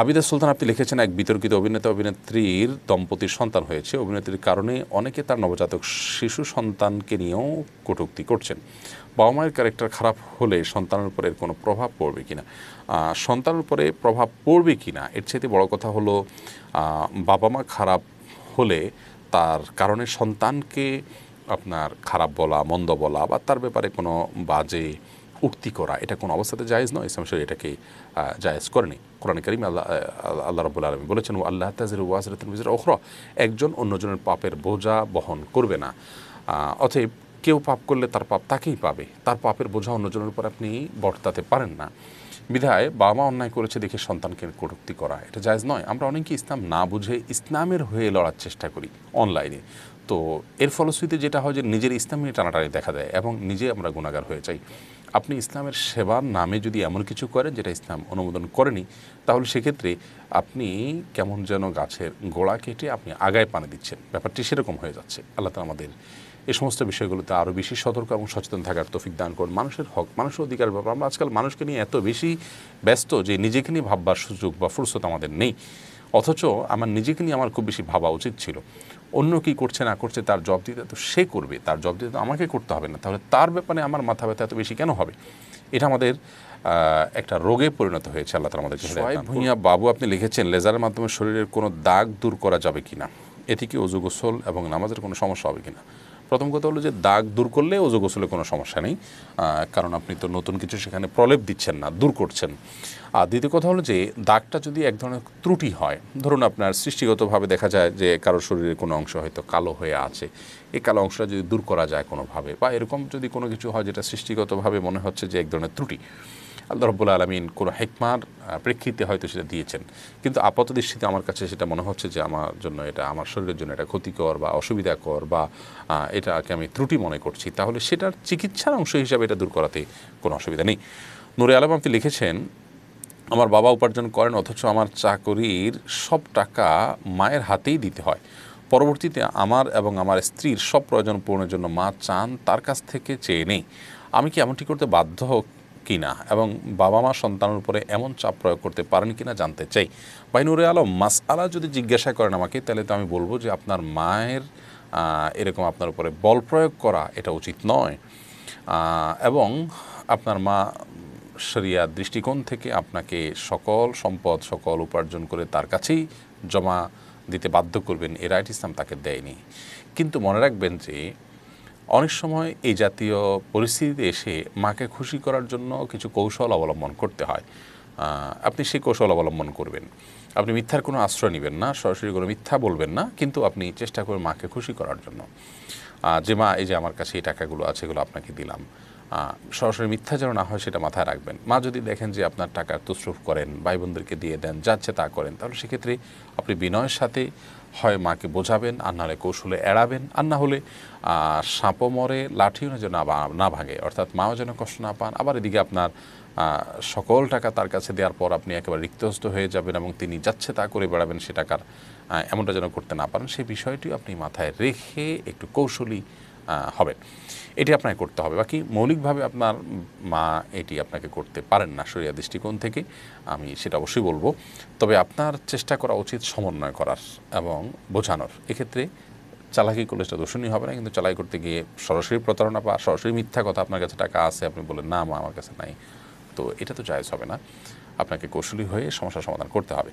আবিদা সুলতান আপনি লিখেছেন এক বিতর্কিত অভিনেতা অভিনেত্রীর দম্পতির সন্তান হয়েছে অভিনেত্রীর কারণে অনেকে তার নবজাতক শিশু সন্তানকে নিয়েও কটুক্তি করছেন বাবা মায়ের ক্যারেক্টার খারাপ হলে সন্তানের উপরে এর কোনো প্রভাব পড়বে কিনা সন্তানের উপরে প্রভাব পড়বে কিনা এর চাইতে বড় কথা হলো বাবা মা খারাপ হলে তার কারণে সন্তানকে আপনার খারাপ বলা মন্দ বলা বা তার ব্যাপারে কোনো বাজে উক্তি করা এটা কোনো অবস্থাতে জায়েজ নয় ইসলাম শরীর এটাকে জায়েজ করেনি কোরআন করিম আল্লাহ আল্লাহ রবুল আলমী বলেছেন ও আল্লাহ তাজির ওয়াজরাত ওখর একজন অন্যজনের পাপের বোঝা বহন করবে না অথব কেউ পাপ করলে তার পাপ তাকেই পাবে তার পাপের বোঝা অন্যজনের উপর আপনি বর্তাতে পারেন না বিধায় বাবা মা অন্যায় করেছে দেখে সন্তানকে কটুক্তি করা এটা জায়জ নয় আমরা অনেকে ইসলাম না বুঝে ইসলামের হয়ে লড়ার চেষ্টা করি অনলাইনে তো এর ফলশ্রুতিতে যেটা হয় যে নিজের ইসলাম নিয়ে টানাটানি দেখা দেয় এবং নিজে আমরা গুণাগার হয়ে যাই আপনি ইসলামের সেবার নামে যদি এমন কিছু করেন যেটা ইসলাম অনুমোদন করেনি তাহলে সেক্ষেত্রে আপনি কেমন যেন গাছের গোড়া কেটে আপনি আগায় পানি দিচ্ছেন ব্যাপারটি সেরকম হয়ে যাচ্ছে আল্লাহ তালা আমাদের এই সমস্ত বিষয়গুলোতে আরও বেশি সতর্ক এবং সচেতন থাকার তফিক দান করুন মানুষের হক মানুষের অধিকার ব্যাপার আমরা আজকাল মানুষকে নিয়ে এত বেশি ব্যস্ত যে নিজেকে নিয়ে ভাববার সুযোগ বা ফুরসত আমাদের নেই অথচ আমার নিজেকে নিয়ে আমার খুব বেশি ভাবা উচিত ছিল অন্য কি করছে না করছে তার জব দিতে তো সে করবে তার জব দিতে তো আমাকে করতে হবে না তাহলে তার ব্যাপারে আমার মাথা ব্যথা এত বেশি কেন হবে এটা আমাদের একটা রোগে পরিণত হয়েছে আল্লাহ তালা আমাদের ভূঁইয়া বাবু আপনি লিখেছেন লেজারের মাধ্যমে শরীরের কোনো দাগ দূর করা যাবে কি না এটি কি অজু গোসল এবং নামাজের কোনো সমস্যা হবে কি না প্রথম কথা হলো যে দাগ দূর করলে ওজো গোসলে কোনো সমস্যা নেই কারণ আপনি তো নতুন কিছু সেখানে প্রলেপ দিচ্ছেন না দূর করছেন আর দ্বিতীয় কথা হলো যে দাগটা যদি এক ধরনের ত্রুটি হয় ধরুন আপনার সৃষ্টিগতভাবে দেখা যায় যে কারো শরীরের কোনো অংশ হয়তো কালো হয়ে আছে এই কালো অংশটা যদি দূর করা যায় কোনোভাবে বা এরকম যদি কোনো কিছু হয় যেটা সৃষ্টিগতভাবে মনে হচ্ছে যে এক ধরনের ত্রুটি আল্লাহ রব্বুল আলমিন কোনো হেকমার প্রেক্ষিতে হয়তো সেটা দিয়েছেন কিন্তু আপাত দৃষ্টিতে আমার কাছে সেটা মনে হচ্ছে যে আমার জন্য এটা আমার শরীরের জন্য এটা ক্ষতিকর বা অসুবিধাকর বা এটাকে আমি ত্রুটি মনে করছি তাহলে সেটার চিকিৎসার অংশ হিসাবে এটা দূর করাতে কোনো অসুবিধা নেই নুরে আলম আপনি লিখেছেন আমার বাবা উপার্জন করেন অথচ আমার চাকরির সব টাকা মায়ের হাতেই দিতে হয় পরবর্তীতে আমার এবং আমার স্ত্রীর সব প্রয়োজন পূরণের জন্য মা চান তার কাছ থেকে চেয়ে নেই আমি কি এমনটি করতে বাধ্য কিনা এবং বাবা মা সন্তানের উপরে এমন চাপ প্রয়োগ করতে পারেন কিনা জানতে চাই ভাই নুরে আলম আলা যদি জিজ্ঞাসা করেন আমাকে তাহলে তো আমি বলবো যে আপনার মায়ের এরকম আপনার উপরে বল প্রয়োগ করা এটা উচিত নয় এবং আপনার মা শরিয়ার দৃষ্টিকোণ থেকে আপনাকে সকল সম্পদ সকল উপার্জন করে তার কাছেই জমা দিতে বাধ্য করবেন এ রাইট ইসলাম তাকে দেয়নি কিন্তু মনে রাখবেন যে অনেক সময় এই জাতীয় পরিস্থিতিতে এসে মাকে খুশি করার জন্য কিছু কৌশল অবলম্বন করতে হয় আপনি সেই কৌশল অবলম্বন করবেন আপনি মিথ্যার কোনো আশ্রয় নেবেন না সরাসরি কোনো মিথ্যা বলবেন না কিন্তু আপনি চেষ্টা করবেন মাকে খুশি করার জন্য যে মা এই যে আমার কাছে এই টাকাগুলো আছে এগুলো আপনাকে দিলাম সরাসরি মিথ্যা যেন না হয় সেটা মাথায় রাখবেন মা যদি দেখেন যে আপনার টাকা তুসরুফ করেন ভাই বোনদেরকে দিয়ে দেন যাচ্ছে তা করেন তাহলে সেক্ষেত্রে আপনি বিনয়ের সাথে হয় মাকে বোঝাবেন আর নাহলে কৌশলে এড়াবেন আর না হলে সাঁপো মরে লাঠিও না যেন না ভাঙে অর্থাৎ মাও যেন কষ্ট না পান আবার এদিকে আপনার সকল টাকা তার কাছে দেওয়ার পর আপনি একেবারে রিক্তস্ত হয়ে যাবেন এবং তিনি যাচ্ছে তা করে বেড়াবেন সে টাকার এমনটা যেন করতে না পারেন সেই বিষয়টি আপনি মাথায় রেখে একটু কৌশলী হবেন এটি আপনাকে করতে হবে বাকি মৌলিকভাবে আপনার মা এটি আপনাকে করতে পারেন না শরিয়া দৃষ্টিকোণ থেকে আমি সেটা অবশ্যই বলবো তবে আপনার চেষ্টা করা উচিত সমন্বয় করার এবং বোঝানোর এক্ষেত্রে চালাকি করলে সেটা দোষণীয় হবে না কিন্তু চালাই করতে গিয়ে সরাসরি প্রতারণা বা সরাসরি মিথ্যা কথা আপনার কাছে টাকা আছে আপনি বলেন না মা আমার কাছে নাই তো এটা তো জায়জ হবে না আপনাকে কৌশলী হয়ে সমস্যার সমাধান করতে হবে